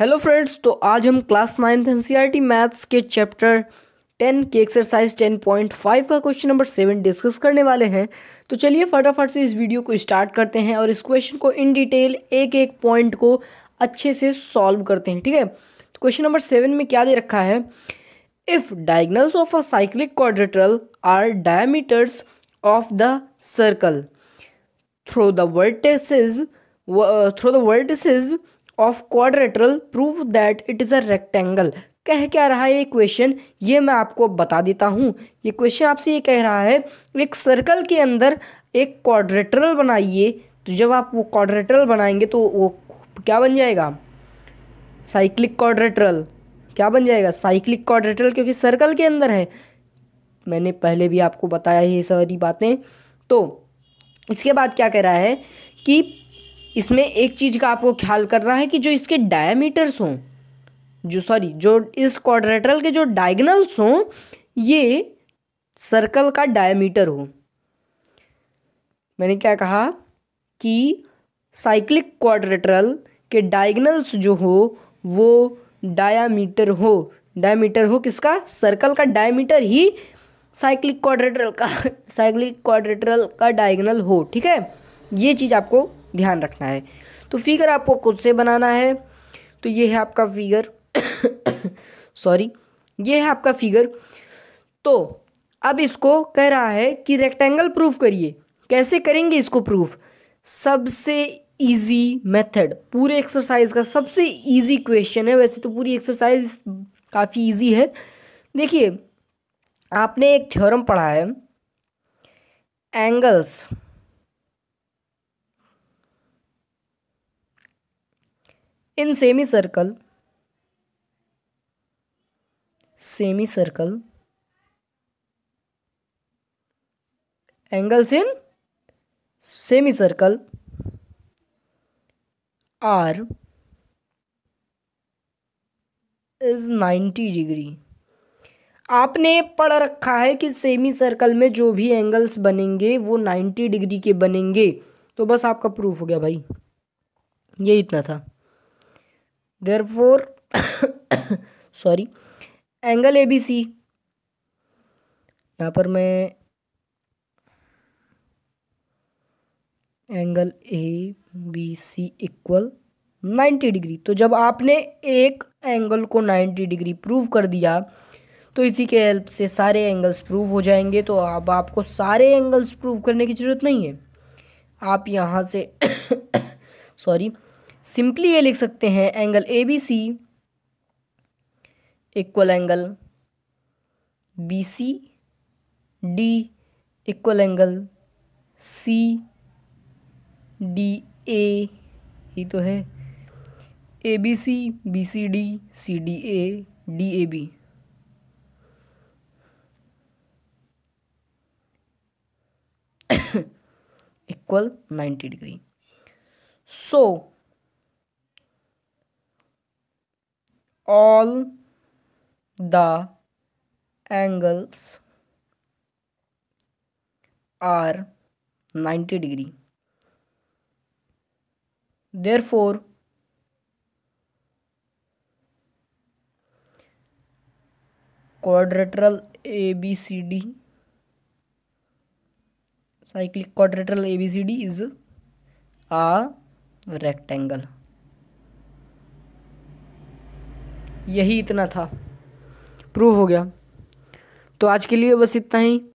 hello friends तो आज हम क्लास नाइन्थ एन मैथ्स के चैप्टर टेन के एक्सरसाइज टेन पॉइंट फाइव का क्वेश्चन नंबर सेवन डिस्कस करने वाले हैं तो चलिए फटाफट से इस वीडियो को स्टार्ट करते हैं और इस क्वेश्चन को इन डिटेल एक एक पॉइंट को अच्छे से सॉल्व करते हैं ठीक है तो क्वेश्चन नंबर सेवन में क्या दे रखा है if diagonals of a cyclic quadrilateral are diameters of the circle through the vertices through the vertices of quadrilateral prove that it is a rectangle कह क्या रहा है ये क्वेश्चन ये मैं आपको बता देता हूँ ये क्वेश्चन आपसे ये कह रहा है एक सर्कल के अंदर एक क्वाड्रेटरल बनाइए तो जब आप वो क्वाड्रेटरल बनाएंगे तो वो क्या बन जाएगा साइक्लिक क्वाड्रेटरल क्या बन जाएगा साइक्लिक क्वाड्रेटरल क्योंकि सर्कल के अंदर है मैंने पहले भी आपको बताया ये सारी बातें तो इसके बाद क्या कह रहा है कि इसमें एक चीज़ का आपको ख्याल करना है कि जो इसके डायमीटर्स हों जो सॉरी जो इस क्वाड्रेटरल के जो डायगनल्स हों ये सर्कल का डायमीटर हो मैंने क्या कहा कि साइक्लिक क्वाड्रेटरल के डायगनल्स जो हो वो डायामीटर हो डायमीटर हो किसका सर्कल का डायमीटर ही साइक्लिक क्वाड्रेटरल का साइक्लिक क्वाड्रेटरल का डायगनल हो ठीक है ये चीज़ आपको ध्यान रखना है तो फिगर आपको खुद से बनाना है तो ये है आपका फिगर सॉरी ये है आपका फिगर तो अब इसको कह रहा है कि रेक्टेंगल प्रूफ करिए कैसे करेंगे इसको प्रूफ सबसे इजी मेथड पूरे एक्सरसाइज का सबसे इजी क्वेश्चन है वैसे तो पूरी एक्सरसाइज काफ़ी इजी है देखिए आपने एक थ्योरम पढ़ा है angles in semi circle semi circle angles in semi circle are is ninety degree आपने पढ़ रखा है कि सेमी सर्कल में जो भी एंगल्स बनेंगे वो नाइन्टी डिग्री के बनेंगे तो बस आपका प्रूफ हो गया भाई ये इतना था therefore sorry angle A B C यहाँ पर मैं angle A B C equal ninety degree तो जब आपने एक एंगल को नाइन्टी डिग्री प्रूव कर दिया तो इसी के हेल्प से सारे एंगल्स प्रूव हो जाएंगे तो अब आपको सारे एंगल्स प्रूव करने की ज़रूरत नहीं है आप यहाँ से सॉरी सिंपली ये लिख सकते हैं angle A B C equal angle B C D equal angle C D A ये तो है A B C B C D C D A D A B equal ninety degree so all the angles are 90 degree therefore quadrilateral abcd cyclic quadrilateral abcd is a rectangle यही इतना था prove हो गया तो आज के लिए बस इतना ही